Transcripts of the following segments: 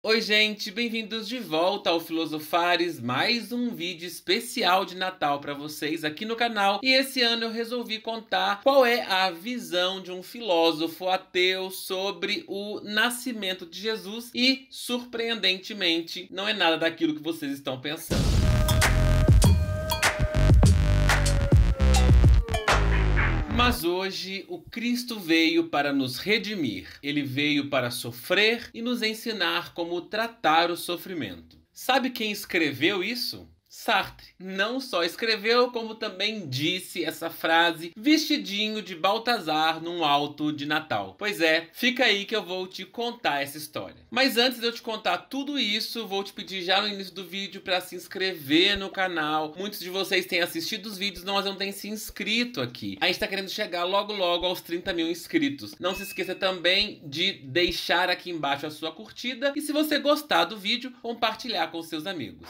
Oi, gente, bem-vindos de volta ao Filosofares, mais um vídeo especial de Natal para vocês aqui no canal. E esse ano eu resolvi contar qual é a visão de um filósofo ateu sobre o nascimento de Jesus e, surpreendentemente, não é nada daquilo que vocês estão pensando. Mas hoje o Cristo veio para nos redimir. Ele veio para sofrer e nos ensinar como tratar o sofrimento. Sabe quem escreveu isso? Sartre não só escreveu, como também disse essa frase vestidinho de Baltazar num alto de Natal. Pois é, fica aí que eu vou te contar essa história. Mas antes de eu te contar tudo isso, vou te pedir já no início do vídeo para se inscrever no canal. Muitos de vocês têm assistido os vídeos, mas não têm se inscrito aqui. A gente tá querendo chegar logo logo aos 30 mil inscritos. Não se esqueça também de deixar aqui embaixo a sua curtida e se você gostar do vídeo, compartilhar com seus amigos.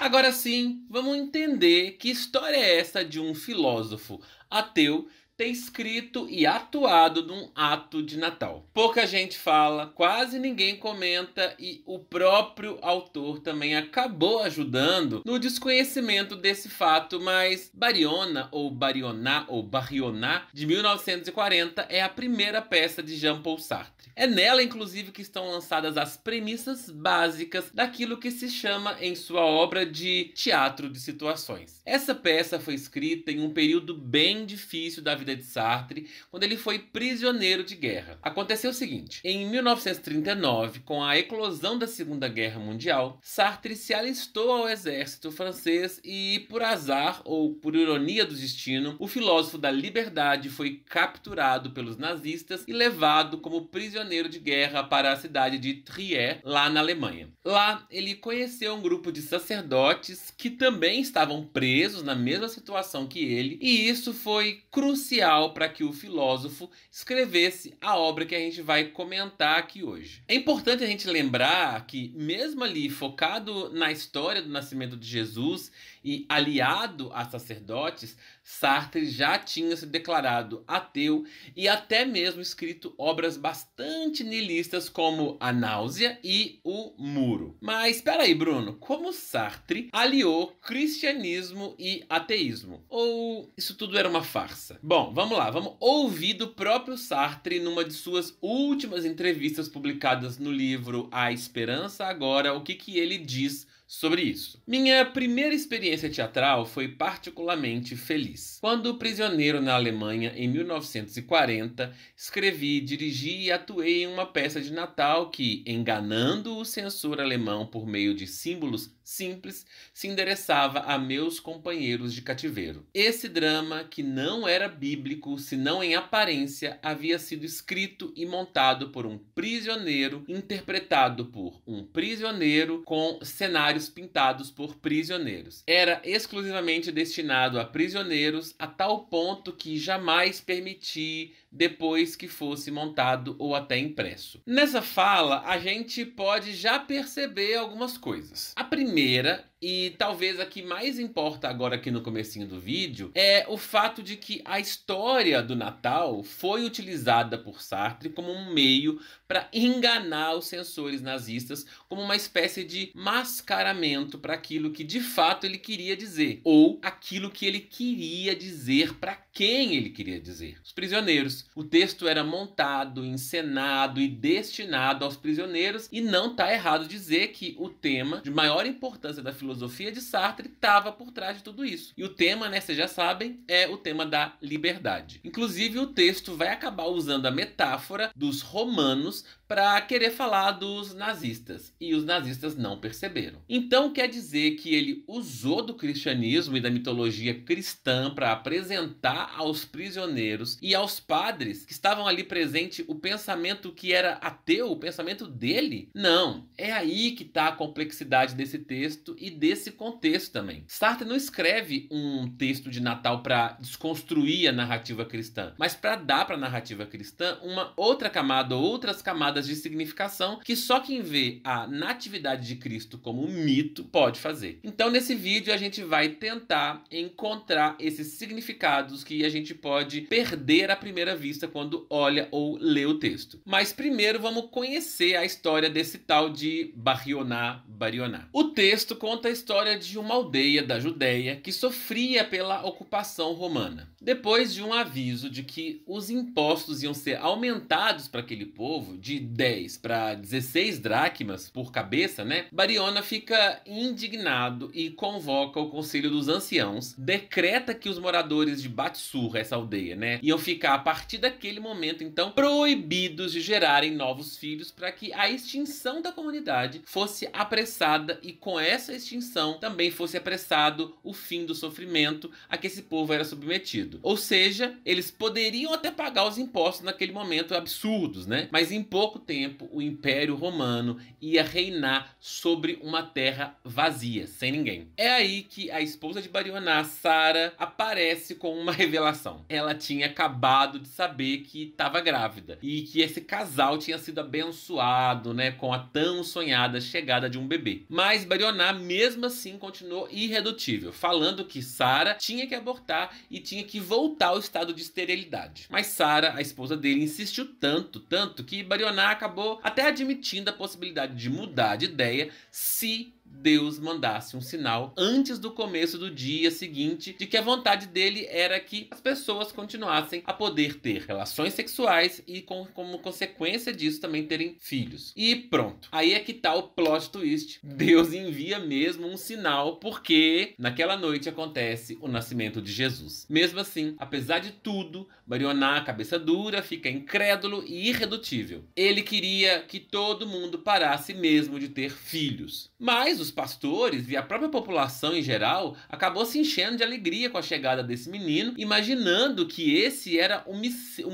Agora sim, vamos entender que história é essa de um filósofo ateu ter escrito e atuado num ato de Natal. Pouca gente fala, quase ninguém comenta e o próprio autor também acabou ajudando no desconhecimento desse fato, mas Bariona ou Barioná ou Barioná de 1940 é a primeira peça de Jean-Paul Sartre. É nela inclusive que estão lançadas as premissas básicas daquilo que se chama em sua obra de teatro de situações. Essa peça foi escrita em um período bem difícil da vida vida de Sartre quando ele foi prisioneiro de guerra. Aconteceu o seguinte: em 1939, com a eclosão da Segunda Guerra Mundial, Sartre se alistou ao exército francês e, por azar ou por ironia do destino, o filósofo da liberdade foi capturado pelos nazistas e levado como prisioneiro de guerra para a cidade de Trier, lá na Alemanha. Lá, ele conheceu um grupo de sacerdotes que também estavam presos na mesma situação que ele, e isso foi crucial essencial para que o filósofo escrevesse a obra que a gente vai comentar aqui hoje. É importante a gente lembrar que, mesmo ali focado na história do nascimento de Jesus e aliado a sacerdotes, Sartre já tinha se declarado ateu e até mesmo escrito obras bastante nihilistas como A Náusea e O Muro. Mas espera aí, Bruno, como Sartre aliou cristianismo e ateísmo? Ou isso tudo era uma farsa? Bom, vamos lá, vamos ouvir do próprio Sartre numa de suas últimas entrevistas publicadas no livro A Esperança Agora, o que que ele diz sobre isso. Minha primeira experiência teatral foi particularmente feliz. Quando prisioneiro na Alemanha em 1940, escrevi, dirigi e atuei em uma peça de Natal que, enganando o censor alemão por meio de símbolos simples se endereçava a meus companheiros de cativeiro. Esse drama, que não era bíblico, senão em aparência, havia sido escrito e montado por um prisioneiro, interpretado por um prisioneiro, com cenários pintados por prisioneiros. Era exclusivamente destinado a prisioneiros, a tal ponto que jamais permiti depois que fosse montado ou até impresso. Nessa fala, a gente pode já perceber algumas coisas. A primeira e talvez a que mais importa agora aqui no comecinho do vídeo é o fato de que a história do Natal foi utilizada por Sartre como um meio para enganar os censores nazistas como uma espécie de mascaramento para aquilo que de fato ele queria dizer ou aquilo que ele queria dizer para quem ele queria dizer. Os prisioneiros. O texto era montado, encenado e destinado aos prisioneiros e não está errado dizer que o tema de maior importância da filosofia filosofia de Sartre estava por trás de tudo isso. E o tema, né, vocês já sabem, é o tema da liberdade. Inclusive, o texto vai acabar usando a metáfora dos romanos para querer falar dos nazistas e os nazistas não perceberam. Então quer dizer que ele usou do cristianismo e da mitologia cristã para apresentar aos prisioneiros e aos padres que estavam ali presentes o pensamento que era ateu, o pensamento dele? Não, é aí que está a complexidade desse texto e desse contexto também. Sartre não escreve um texto de Natal para desconstruir a narrativa cristã, mas para dar para a narrativa cristã uma outra camada, outras camadas camadas de significação que só quem vê a natividade de Cristo como um mito pode fazer. Então, nesse vídeo, a gente vai tentar encontrar esses significados que a gente pode perder à primeira vista quando olha ou lê o texto. Mas primeiro vamos conhecer a história desse tal de Barioná Barioná. O texto conta a história de uma aldeia da Judéia que sofria pela ocupação romana. Depois de um aviso de que os impostos iam ser aumentados para aquele povo de 10 para 16 dracmas por cabeça, né? Bariona fica indignado e convoca o Conselho dos Anciãos, decreta que os moradores de Batsurra, essa aldeia, né, iam ficar a partir daquele momento então proibidos de gerarem novos filhos para que a extinção da comunidade fosse apressada e com essa extinção também fosse apressado o fim do sofrimento a que esse povo era submetido. Ou seja, eles poderiam até pagar os impostos naquele momento absurdos, né? Mas impor pouco tempo, o Império Romano ia reinar sobre uma terra vazia, sem ninguém. É aí que a esposa de Barioná, Sara, aparece com uma revelação. Ela tinha acabado de saber que estava grávida e que esse casal tinha sido abençoado, né, com a tão sonhada chegada de um bebê. Mas Barioná, mesmo assim, continuou irredutível, falando que Sara tinha que abortar e tinha que voltar ao estado de esterilidade. Mas Sara, a esposa dele, insistiu tanto, tanto que Barioná Bolsonaro acabou até admitindo a possibilidade de mudar de ideia se Deus mandasse um sinal antes do começo do dia seguinte de que a vontade dele era que as pessoas continuassem a poder ter relações sexuais e, com, como consequência disso, também terem filhos. E pronto. Aí é que tá o plot twist. Hum. Deus envia mesmo um sinal, porque naquela noite acontece o nascimento de Jesus. Mesmo assim, apesar de tudo, Marioná, cabeça dura, fica incrédulo e irredutível. Ele queria que todo mundo parasse mesmo de ter filhos. Mas os pastores e a própria população em geral acabou se enchendo de alegria com a chegada desse menino, imaginando que esse era o,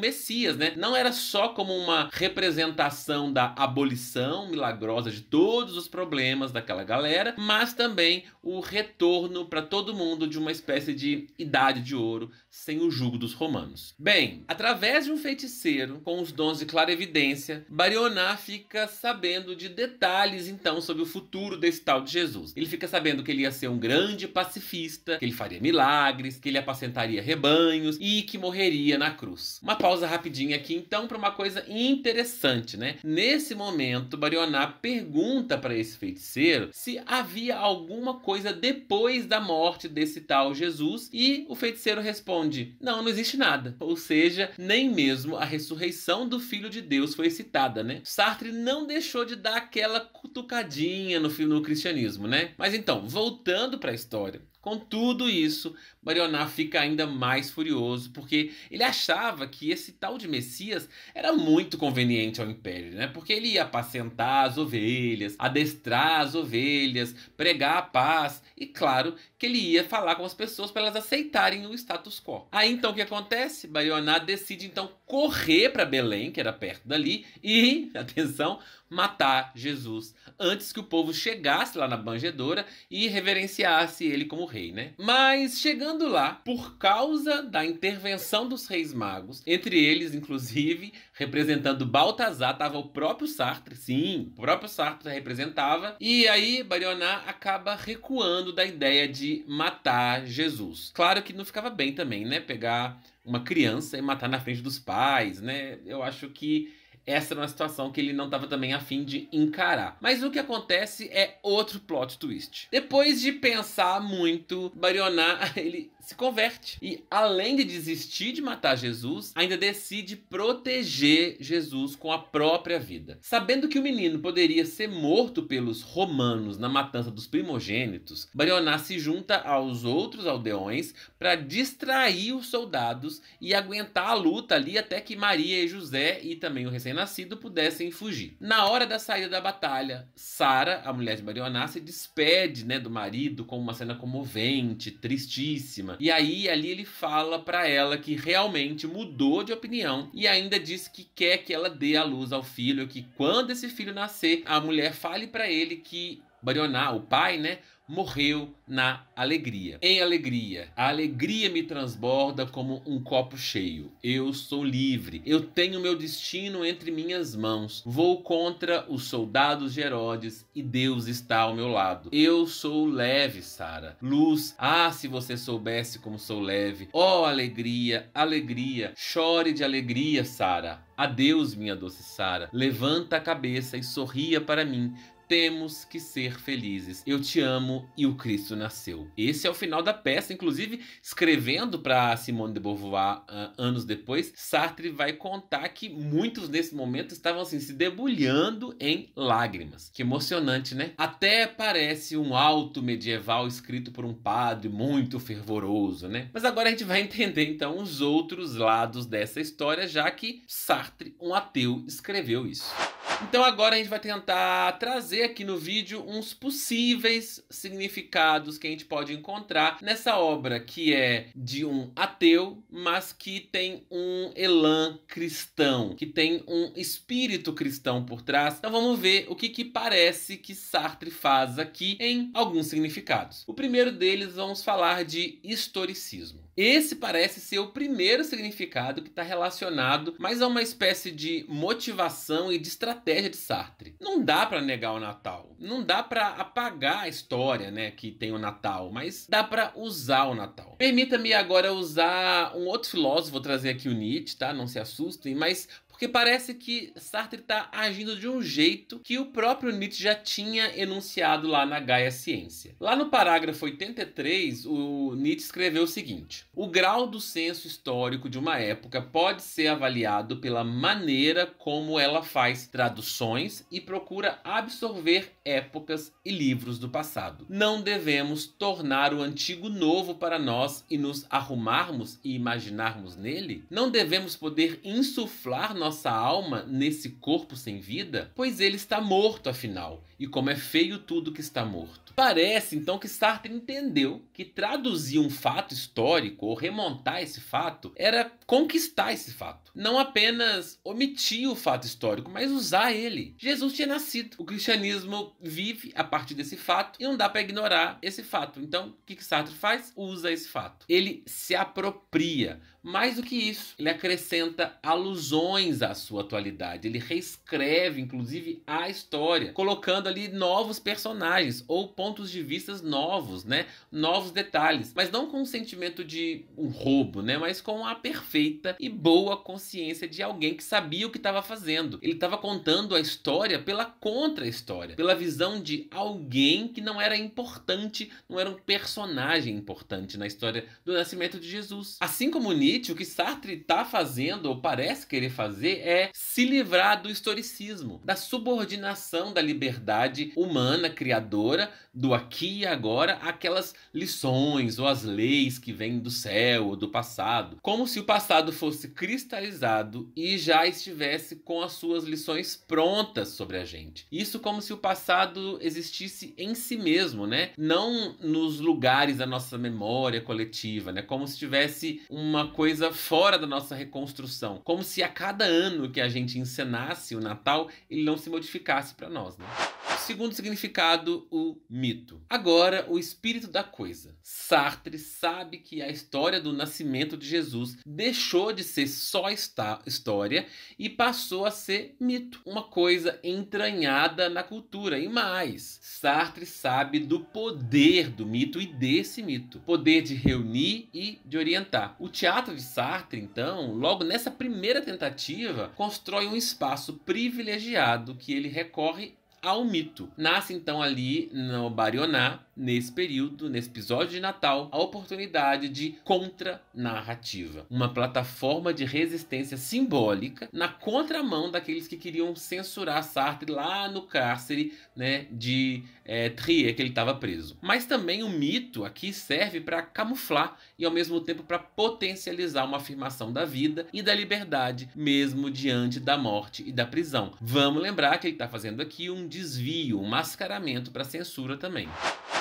Messias, né? Não era só como uma representação da abolição milagrosa de todos os problemas daquela galera, mas também o retorno para todo mundo de uma espécie de idade de ouro sem o jugo dos romanos. Bem, através de um feiticeiro com os dons de clarevidência, Barioná fica sabendo de detalhes então sobre o futuro desse tal de Jesus. Ele fica sabendo que ele ia ser um grande pacifista, que ele faria milagres, que ele apacentaria rebanhos e que morreria na cruz. Uma pausa rapidinha aqui então para uma coisa interessante, né? Nesse momento, Barioná pergunta para esse feiticeiro se havia alguma coisa depois da morte desse tal Jesus e o feiticeiro responde: "Não, não existe nada". Ou seja, nem mesmo a ressurreição do filho de Deus foi citada, né? Sartre não deixou de dar aquela cutucadinha no no cristianismo, né? Mas então, voltando para a história, com tudo isso, Marioná fica ainda mais furioso, porque ele achava que esse tal de Messias era muito conveniente ao império, né? Porque ele ia apacentar as ovelhas, adestrar as ovelhas, pregar a paz e, claro, que ele ia falar com as pessoas para elas aceitarem o status quo. Aí então o que acontece? Marioná decide então correr para Belém, que era perto dali, e, atenção, matar Jesus antes que o povo chegasse lá na banjedoura e reverenciasse ele como rei, né? Mas chegando lá, por causa da intervenção dos reis magos, entre eles, inclusive, representando Baltazar, estava o próprio Sartre, sim, o próprio Sartre representava, e aí Barioná acaba recuando da ideia de matar Jesus. Claro que não ficava bem também, né? Pegar uma criança e matar na frente dos pais, né? Eu acho que essa era uma situação que ele não estava também afim de encarar. Mas o que acontece é outro plot twist. Depois de pensar muito, Barionar, ele se converte. E além de desistir de matar Jesus, ainda decide proteger Jesus com a própria vida. Sabendo que o menino poderia ser morto pelos romanos na matança dos primogênitos, Barioná se junta aos outros aldeões para distrair os soldados e aguentar a luta ali até que Maria e José e também o recém-nascido pudessem fugir. Na hora da saída da batalha, Sara, a mulher de Barioná, se despede né, do marido com uma cena comovente, tristíssima e aí ali ele fala para ela que realmente mudou de opinião e ainda diz que quer que ela dê a luz ao filho, que quando esse filho nascer, a mulher fale para ele que Barioná, o pai, né, morreu na alegria. Em alegria, a alegria me transborda como um copo cheio. Eu sou livre. Eu tenho meu destino entre minhas mãos. Vou contra os soldados de Herodes e Deus está ao meu lado. Eu sou leve, Sara. Luz, ah, se você soubesse como sou leve. Oh, alegria, alegria. Chore de alegria, Sara. Adeus, minha doce Sara. Levanta a cabeça e sorria para mim, temos que ser felizes. Eu te amo e o Cristo nasceu. Esse é o final da peça. Inclusive, escrevendo para Simone de Beauvoir uh, anos depois, Sartre vai contar que muitos nesse momento estavam assim se debulhando em lágrimas. Que emocionante, né? Até parece um alto medieval escrito por um padre muito fervoroso, né? Mas agora a gente vai entender então os outros lados dessa história, já que Sartre, um ateu, escreveu isso. Então agora a gente vai tentar trazer aqui no vídeo uns possíveis significados que a gente pode encontrar nessa obra que é de um ateu, mas que tem um elan cristão, que tem um espírito cristão por trás. Então vamos ver o que, que parece que Sartre faz aqui em alguns significados. O primeiro deles vamos falar de historicismo. Esse parece ser o primeiro significado que está relacionado mais a uma espécie de motivação e de estratégia de Sartre. Não dá para negar o Natal, não dá para apagar a história, né, que tem o Natal, mas dá para usar o Natal. Permita-me agora usar um outro filósofo, vou trazer aqui o Nietzsche, tá? Não se assustem, mas porque parece que Sartre está agindo de um jeito que o próprio Nietzsche já tinha enunciado lá na Gaia Ciência. Lá no parágrafo 83, o Nietzsche escreveu o seguinte: O grau do senso histórico de uma época pode ser avaliado pela maneira como ela faz traduções e procura absorver épocas e livros do passado. Não devemos tornar o antigo novo para nós e nos arrumarmos e imaginarmos nele? Não devemos poder insuflar nossa nossa alma nesse corpo sem vida? Pois ele está morto, afinal, e como é feio tudo que está morto. Parece então que Sartre entendeu que traduzir um fato histórico ou remontar esse fato era conquistar esse fato não apenas omitir o fato histórico, mas usar ele. Jesus tinha nascido. O cristianismo vive a partir desse fato e não dá para ignorar esse fato. Então, o que Sartre faz? Usa esse fato. Ele se apropria. Mais do que isso, ele acrescenta alusões à sua atualidade. Ele reescreve, inclusive, a história, colocando ali novos personagens ou pontos de vistas novos, né? Novos detalhes, mas não com o sentimento de um roubo, né? Mas com a perfeita e boa consciência ciência de alguém que sabia o que estava fazendo. Ele estava contando a história pela contra-história, pela visão de alguém que não era importante, não era um personagem importante na história do nascimento de Jesus. Assim como Nietzsche, o que Sartre está fazendo, ou parece querer fazer, é se livrar do historicismo, da subordinação da liberdade humana, criadora, do aqui e agora, aquelas lições ou as leis que vêm do céu ou do passado. Como se o passado fosse cristalizado e já estivesse com as suas lições prontas sobre a gente. Isso como se o passado existisse em si mesmo, né? Não nos lugares da nossa memória coletiva, né? Como se tivesse uma coisa fora da nossa reconstrução, como se a cada ano que a gente encenasse o Natal, ele não se modificasse para nós, né? Segundo significado, o mito. Agora, o espírito da coisa. Sartre sabe que a história do nascimento de Jesus deixou de ser só história e passou a ser mito, uma coisa entranhada na cultura. E mais, Sartre sabe do poder do mito e desse mito, poder de reunir e de orientar. O teatro de Sartre, então, logo nessa primeira tentativa, constrói um espaço privilegiado que ele recorre ao mito. Nasce então ali no Barioná, nesse período, nesse episódio de Natal, a oportunidade de contra-narrativa, uma plataforma de resistência simbólica na contramão daqueles que queriam censurar Sartre lá no cárcere né, de é, Trier, que ele estava preso. Mas também o mito aqui serve para camuflar e ao mesmo tempo para potencializar uma afirmação da vida e da liberdade, mesmo diante da morte e da prisão. Vamos lembrar que ele está fazendo aqui um desvio, um mascaramento para censura também.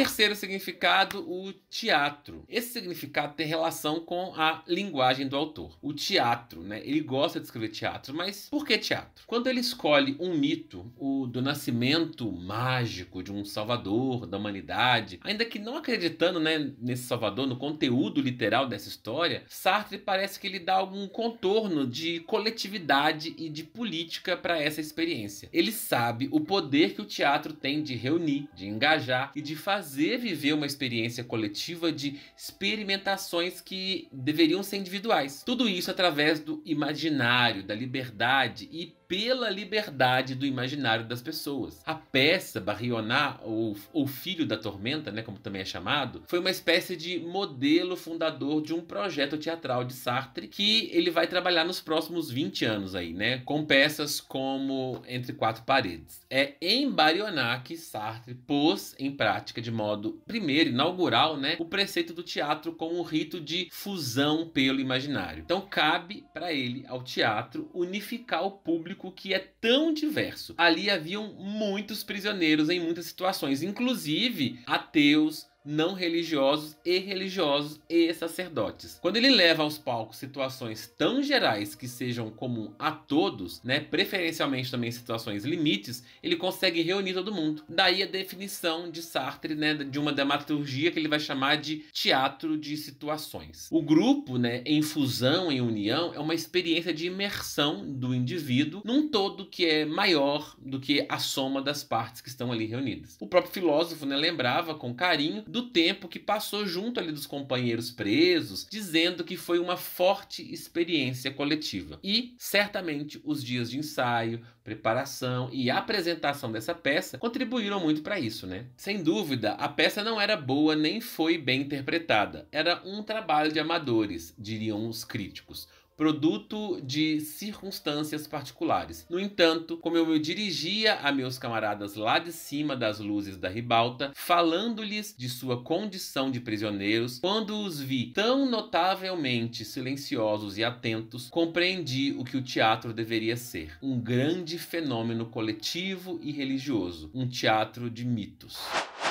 Terceiro significado, o teatro. Esse significado tem relação com a linguagem do autor. O teatro, né? Ele gosta de escrever teatro, mas por que teatro? Quando ele escolhe um mito, o do nascimento mágico de um salvador da humanidade, ainda que não acreditando, né, nesse salvador, no conteúdo literal dessa história, Sartre parece que ele dá algum contorno de coletividade e de política para essa experiência. Ele sabe o poder que o teatro tem de reunir, de engajar e de fazer fazer viver uma experiência coletiva de experimentações que deveriam ser individuais. Tudo isso através do imaginário, da liberdade e pela liberdade do imaginário das pessoas. A peça Barrioná, ou, ou Filho da Tormenta, né, como também é chamado, foi uma espécie de modelo fundador de um projeto teatral de Sartre que ele vai trabalhar nos próximos 20 anos aí, né, com peças como Entre Quatro Paredes. É em Barrioná que Sartre pôs em prática de modo primeiro, inaugural, né, o preceito do teatro como um rito de fusão pelo imaginário. Então cabe para ele, ao teatro, unificar o público que é tão diverso. Ali haviam muitos prisioneiros em muitas situações, inclusive ateus, não religiosos e religiosos e sacerdotes. Quando ele leva aos palcos situações tão gerais que sejam comum a todos, né, preferencialmente também situações limites, ele consegue reunir todo mundo. Daí a definição de Sartre, né, de uma dramaturgia que ele vai chamar de teatro de situações. O grupo, né, em fusão, em união, é uma experiência de imersão do indivíduo num todo que é maior do que a soma das partes que estão ali reunidas. O próprio filósofo, né, lembrava com carinho do do tempo que passou junto ali dos companheiros presos, dizendo que foi uma forte experiência coletiva. E certamente os dias de ensaio, preparação e apresentação dessa peça contribuíram muito para isso, né? Sem dúvida, a peça não era boa nem foi bem interpretada. Era um trabalho de amadores, diriam os críticos produto de circunstâncias particulares. No entanto, como eu me dirigia a meus camaradas lá de cima das luzes da ribalta, falando-lhes de sua condição de prisioneiros, quando os vi tão notavelmente silenciosos e atentos, compreendi o que o teatro deveria ser: um grande fenômeno coletivo e religioso, um teatro de mitos.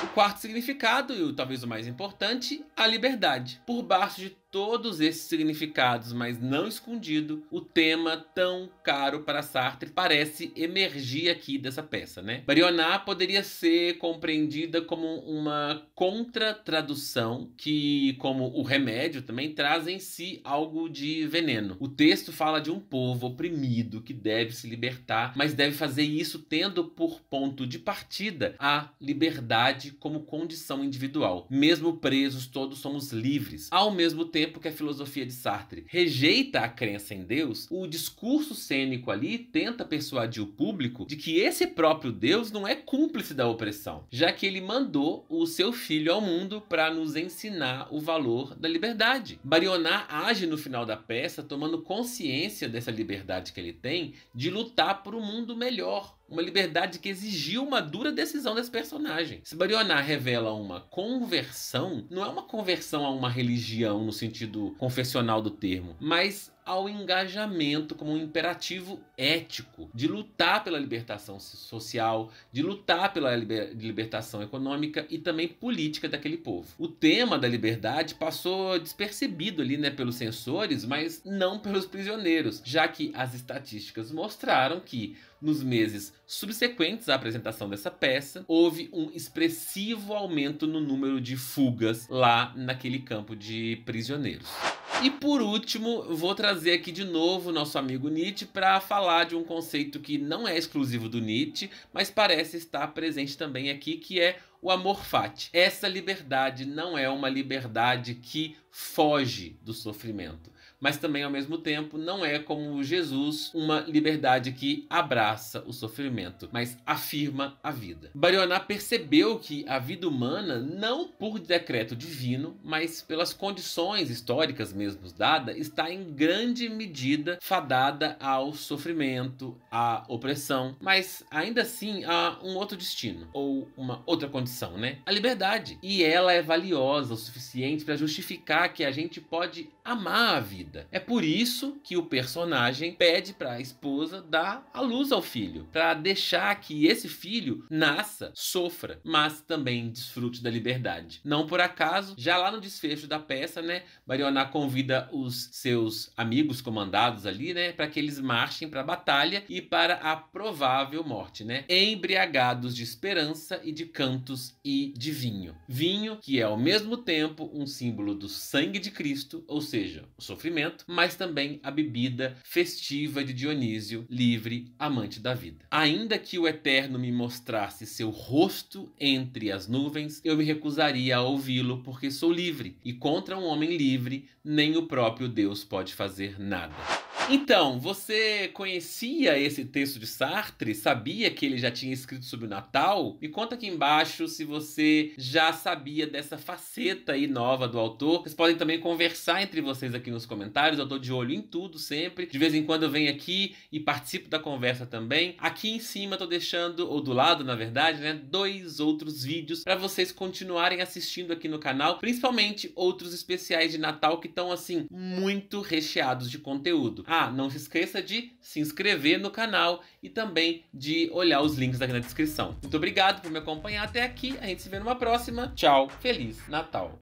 O quarto significado, e talvez o mais importante, a liberdade. Por baixo de todos esses significados, mas não escondido, o tema tão caro para Sartre parece emergir aqui dessa peça, né? Barioná poderia ser compreendida como uma contra-tradução que, como o remédio, também traz em si algo de veneno. O texto fala de um povo oprimido que deve se libertar, mas deve fazer isso tendo por ponto de partida a liberdade como condição individual. Mesmo presos, todos somos livres. Ao mesmo tempo, tempo que a filosofia de Sartre rejeita a crença em Deus, o discurso cênico ali tenta persuadir o público de que esse próprio Deus não é cúmplice da opressão, já que ele mandou o seu filho ao mundo para nos ensinar o valor da liberdade. Barionar age no final da peça tomando consciência dessa liberdade que ele tem de lutar por um mundo melhor, uma liberdade que exigiu uma dura decisão desse personagem. Se Barionar revela uma conversão, não é uma conversão a uma religião no sentido confessional do termo, mas ao engajamento como um imperativo ético de lutar pela libertação social, de lutar pela liber libertação econômica e também política daquele povo. O tema da liberdade passou despercebido ali, né, pelos censores, mas não pelos prisioneiros, já que as estatísticas mostraram que nos meses subsequentes à apresentação dessa peça, houve um expressivo aumento no número de fugas lá naquele campo de prisioneiros. E por último, vou trazer trazer aqui de novo nosso amigo Nietzsche para falar de um conceito que não é exclusivo do Nietzsche, mas parece estar presente também aqui, que é o amor fati. Essa liberdade não é uma liberdade que foge do sofrimento mas também ao mesmo tempo não é como Jesus uma liberdade que abraça o sofrimento, mas afirma a vida. Barioná percebeu que a vida humana, não por decreto divino, mas pelas condições históricas mesmo dada, está em grande medida fadada ao sofrimento, à opressão, mas ainda assim há um outro destino ou uma outra condição, né? A liberdade. E ela é valiosa o suficiente para justificar que a gente pode amar a vida vida. É por isso que o personagem pede para a esposa dar a luz ao filho, para deixar que esse filho nasça, sofra, mas também desfrute da liberdade. Não por acaso, já lá no desfecho da peça, né, Marioná convida os seus amigos comandados ali, né, para que eles marchem para a batalha e para a provável morte, né, embriagados de esperança e de cantos e de vinho. Vinho que é ao mesmo tempo um símbolo do sangue de Cristo, ou seja, o sofrimento mas também a bebida festiva de Dionísio, livre, amante da vida. Ainda que o Eterno me mostrasse seu rosto entre as nuvens, eu me recusaria a ouvi-lo, porque sou livre, e contra um homem livre, nem o próprio Deus pode fazer nada. Então, você conhecia esse texto de Sartre? Sabia que ele já tinha escrito sobre o Natal? Me conta aqui embaixo se você já sabia dessa faceta aí nova do autor. Vocês podem também conversar entre vocês aqui nos comentários comentários, eu tô de olho em tudo sempre. De vez em quando eu venho aqui e participo da conversa também. Aqui em cima eu tô deixando, ou do lado na verdade, né, dois outros vídeos para vocês continuarem assistindo aqui no canal, principalmente outros especiais de Natal que estão assim muito recheados de conteúdo. Ah, não se esqueça de se inscrever no canal e também de olhar os links aqui na descrição. Muito obrigado por me acompanhar até aqui. A gente se vê numa próxima. Tchau, feliz Natal.